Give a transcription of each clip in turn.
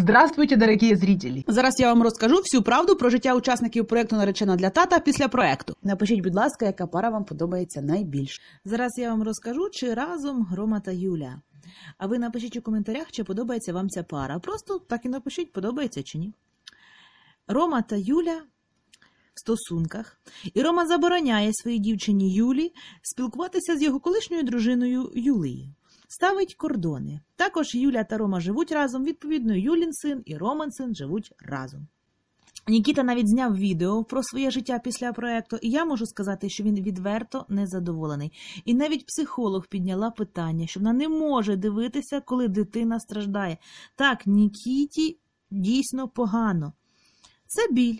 Здравствуйте, дорогие зрителі. Зараз я вам розкажу всю правду про життя учасників проекту наречена для тата після проекту. Напишіть, будь ласка, яка пара вам подобається найбільше. Зараз я вам розкажу, чи разом грома та Юля. А ви напишіть у коментарях, чи подобається вам ця пара. Просто так і напишіть, подобається чи ні. Рома та Юля в стосунках. І Рома забороняє своїй дівчині Юлі спілкуватися з його колишньою дружиною Юлією ставить кордони. Також Юля та Рома живуть разом, відповідно, Юлін син і Роман син живуть разом. Нікіта навіть зняв відео про своє життя після проекту, і я можу сказати, що він відверто незадоволений. І навіть психолог підняла питання, що вона не може дивитися, коли дитина страждає. Так, Нікіті дійсно погано. Це біль.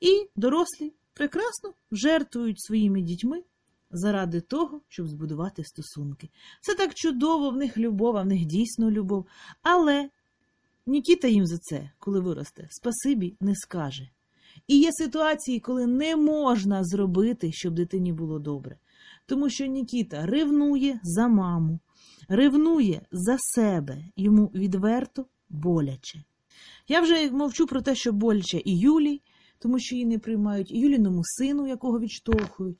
І дорослі прекрасно жертвують своїми дітьми заради того, щоб збудувати стосунки. Це так чудово, в них любов, а в них дійсно любов. Але Нікіта їм за це, коли виросте, спасибі не скаже. І є ситуації, коли не можна зробити, щоб дитині було добре. Тому що Нікіта ревнує за маму, ревнує за себе, йому відверто боляче. Я вже мовчу про те, що боляче і Юлі, тому що її не приймають і Юліному сину, якого відштовхують.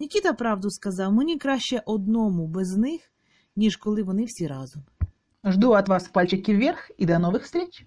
Нікіта правду сказав мені краще одному без них, ніж коли вони всі разом. Жду от вас пальчики вверх і до нових встреч!